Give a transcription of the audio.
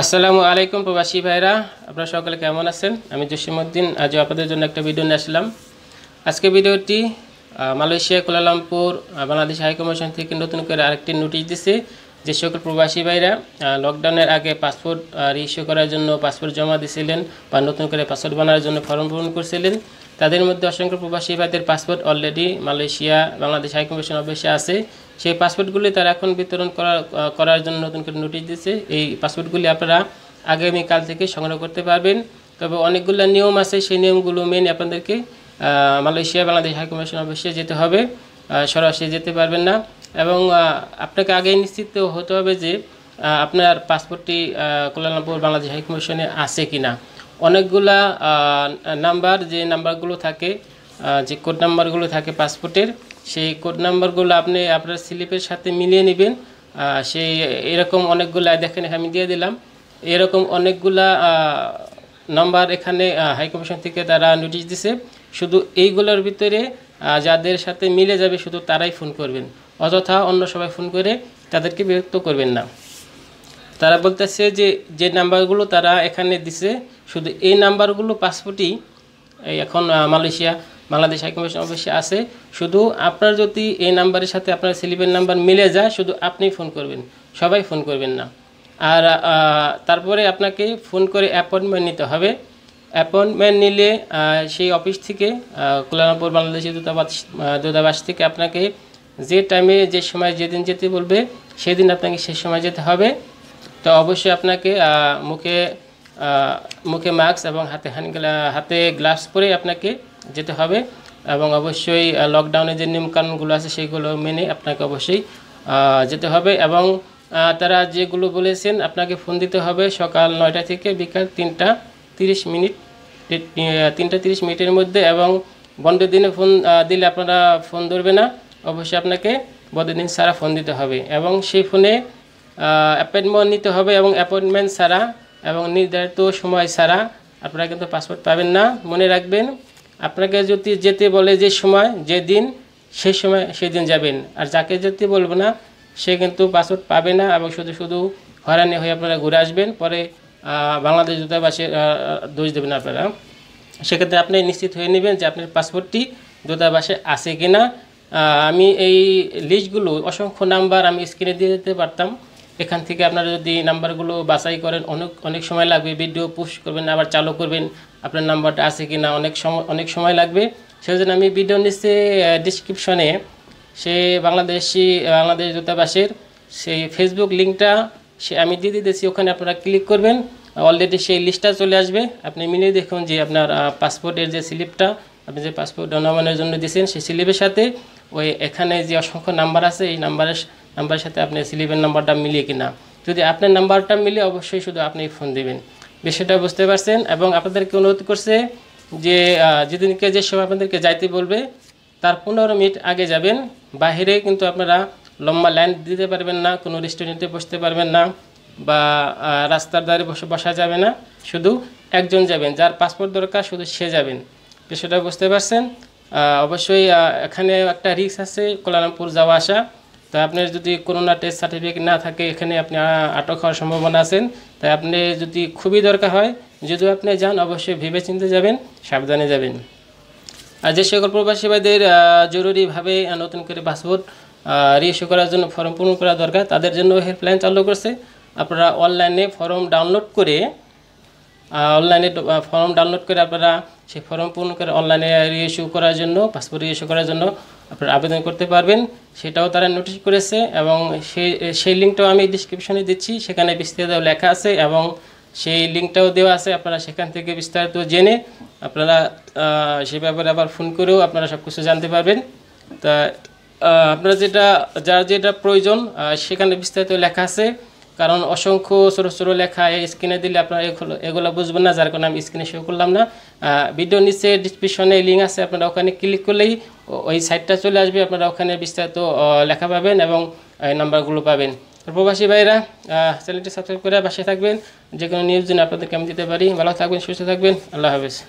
আসসালামু আলাইকুম প্রবাসী ভাইরা আপনারা সকলে কেমন আছেন আমি জসিমউদ্দিন আজ আপনাদের জন্য একটা ভিডিও নিয়ে আসলাম আজকে ভিডিওটি মালয়েশিয়া কোলালামপুর বাংলাদেশ হাইকমিশন থেকে নতুন করে আরেকটি নোটিশ দিছে যে সকল প্রবাসী ভাইরা লকডাউনের আগে পাসপোর্ট ইস্যু করার জন্য পাসপোর্ট জমা দিয়েছিলেন বা নতুন করে পাসপোর্ট বানানোর জন্য ফর্ম পূরণ করছিলেন তাদের মধ্যে অসংখ্য প্রবাসী ভাইদের passport already Malaysia Bangladesh high commission অফিসে আছে সেই পাসপোর্টগুলি তারা এখন বিতরণ করার করার জন্য নতুন করে নোটিশ দিচ্ছে এই পাসপোর্টগুলি আপনারা আগামীকাল থেকে সংগ্রহ করতে পারবেন তবে অনেকগুলো নিয়ম আছে সেই নিয়মগুলো মেন আপনাদেরকে মালয়েশিয়া বাংলাদেশ হাইকমিশন অফিসে যেতে হবে সরাসরি যেতে পারবেন না এবং আপনাকে আগে নিশ্চিত হতে হবে যে আপনার পাসপোর্টটি কুলালামপুর বাংলাদেশ হাইকমিশনে আছে কি না অনেকগুলা নাম্বার যে নাম্বারগুলো থাকে যে কোড নাম্বারগুলো থাকে পাসপোর্টের সেই কোড নাম্বারগুলো আপনি আপনার স্লিপের সাথে মিলিয়ে নেবেন সেই এরকম অনেকগুলা দেখেন আমি দিয়ে দিলাম এরকম অনেকগুলা নাম্বার এখানে হাইকমিশন থেকে তারা নোটিশ দিছে শুধু এইগুলোর ভিতরে যাদের সাথে মিলে যাবে শুধু তারাই ফোন করবেন অযথা অন্য সবাই ফোন করে তাদেরকে বিরক্ত করবেন না তারা বলতেছে যে যে নাম্বারগুলো তারা এখানে দিছে শুধু এই নাম্বারগুলো পাসপোর্টই এখন মালয়েশিয়া বাংলাদেশ হাইকমিশন অফিসে আছে শুধু আপনার যদি এই নাম্বারের সাথে আপনার স্লিপের নাম্বার মিলে যায় শুধু আপনি ফোন করবেন সবাই ফোন করবেন না আর তারপরে আপনাকে ফোন করে অ্যাপয়েন্টমেন্ট নিতে হবে অ্যাপয়েন্টমেন্ট নিলে সেই অফিস থেকে কুলানপুর বাংলাদেশি দূতাবাস দূতাবাস থেকে আপনাকে যে টাইমে যে সময় যেদিন যেতে বলবে সেদিন আপনাকে সেই সময় যেতে হবে তো অবশ্যই আপনাকে মুখে মুখে মাস্ক এবং হাতে হ্যান্ড হাতে গ্লাভস পরে আপনাকে যেতে হবে এবং অবশ্যই লকডাউনের যে নিয়মকানুনগুলো আছে সেগুলো মেনে আপনাকে অবশ্যই যেতে হবে এবং তারা যেগুলো বলেছেন আপনাকে ফোন দিতে হবে সকাল নয়টা থেকে বিকাল তিনটা তিরিশ মিনিট তিনটা তিরিশ মিনিটের মধ্যে এবং বন্ধের দিনে ফোন দিলে আপনারা ফোন ধরবে না অবশ্যই আপনাকে বদিন সারা ফোন দিতে হবে এবং সেই ফোনে অ্যাপয়েন্টমেন্ট নিতে হবে এবং অ্যাপয়েন্টমেন্ট ছাড়া এবং নির্ধারিত সময় ছাড়া আপনারা কিন্তু পাসপোর্ট পাবেন না মনে রাখবেন আপনাকে যদি যেতে বলে যে সময় যে দিন সেই সময় সেই দিন যাবেন আর যাকে যেতে বলবো না সে কিন্তু পাসপোর্ট পাবে না এবং শুধু শুধু হয়রানি হয়ে আপনারা ঘুরে আসবেন পরে বাংলাদেশ দূতাবাসে দোষ দেবেন আপনারা সেক্ষেত্রে আপনি নিশ্চিত হয়ে নেবেন যে আপনার পাসপোর্টটি দূতাবাসে আছে কি না আমি এই লিস্টগুলো অসংখ্য নাম্বার আমি স্ক্রিনে দিয়ে দিতে পারতাম এখান থেকে আপনারা যদি নাম্বারগুলো বাছাই করেন অনেক অনেক সময় লাগবে ভিডিও পোস্ট করবেন আবার চালু করবেন আপনার নাম্বারটা আছে কি না অনেক সময় অনেক সময় লাগবে সেজন্য আমি ভিডিও নিচে ডিসক্রিপশনে সে বাংলাদেশি বাংলাদেশ দূতাবাসের সেই ফেসবুক লিঙ্কটা সে আমি দিয়ে দিতেছি ওখানে আপনারা ক্লিক করবেন অলরেডি সেই লিস্টটা চলে আসবে আপনি মিলে দেখুন যে আপনার পাসপোর্টের যে স্লিপটা আপনি যে পাসপোর্ট জনমানের জন্য দিয়েছেন সেই স্লিপের সাথে ওই এখানে যে অসংখ্য নাম্বার আছে এই নাম্বারের নাম্বারের সাথে আপনি স্লিপের নাম্বারটা মিলিয়ে কিনা যদি আপনার নাম্বারটা মিলে অবশ্যই শুধু আপনি ফোন দেবেন বিষয়টা বুঝতে পারছেন এবং আপনাদেরকে অনুরোধ করছে যে যেদিনকে যে সময় আপনাদেরকে যাইতে বলবে তার পনেরো মিনিট আগে যাবেন বাহিরে কিন্তু আপনারা লম্বা লাইন দিতে পারবেন না কোনো রেস্টুরেন্টে বসতে পারবেন না বা রাস্তার দ্বারে বসে বসা যাবে না শুধু একজন যাবেন যার পাসপোর্ট দরকার শুধু সে যাবেন বিষয়টা বুঝতে পারছেন অবশ্যই এখানে একটা রিক্স আছে কোলালামপুর যাওয়া আসা তা আপনার যদি করোনা টেস্ট সার্টিফিকেট না থাকে এখানে আপনি আটক হওয়ার সম্ভাবনা আছেন তাই আপনি যদি খুবই দরকার হয় যদিও আপনি যান অবশ্যই ভেবে চিনতে যাবেন সাবধানে যাবেন আর যে সকল প্রবাসী ভাইদের জরুরিভাবে নতুন করে পাসপোর্ট রিইস্যু করার জন্য ফর্ম পূরণ করা দরকার তাদের জন্য হেল্পলাইন চালু করছে আপনারা অনলাইনে ফর্ম ডাউনলোড করে অনলাইনে ফর্ম ডাউনলোড করে আপনারা সেই ফর্ম পূর্ণ করে অনলাইনে রিইস্যু করার জন্য পাসপোর্ট রিইস্যু করার জন্য আপনারা আবেদন করতে পারবেন সেটাও তারা নোটিশ করেছে এবং সেই সেই লিঙ্কটাও আমি ডিসক্রিপশনে দিচ্ছি সেখানে বিস্তারিত লেখা আছে এবং সেই লিঙ্কটাও দেওয়া আছে আপনারা সেখান থেকে বিস্তারিত জেনে আপনারা সে ব্যাপারে আবার ফোন করেও আপনারা সব কিছু জানতে পারবেন তা আপনারা যেটা যার যেটা প্রয়োজন সেখানে বিস্তারিত লেখা আছে কারণ অসংখ্য ছোটো ছোটো লেখা স্ক্রিনে দিলে আপনারা এগুলো বুঝবেন না যার কারণে আমি স্ক্রিনে শো করলাম না ভিডিও নিচে ডিসক্রিপশনে লিঙ্ক আছে আপনারা ওখানে ক্লিক করলেই ওই সাইটটা চলে আসবে আপনারা ওখানে বিস্তারিত লেখা পাবেন এবং নাম্বারগুলো পাবেন প্রবাসী ভাইরা চ্যানেলটি সাবস্ক্রাইব করে বাসায় থাকবেন যে কোনো নিউজ জন্য আপনাদেরকে আমি দিতে পারি ভালো থাকবেন সুস্থ থাকবেন আল্লাহ হাফেজ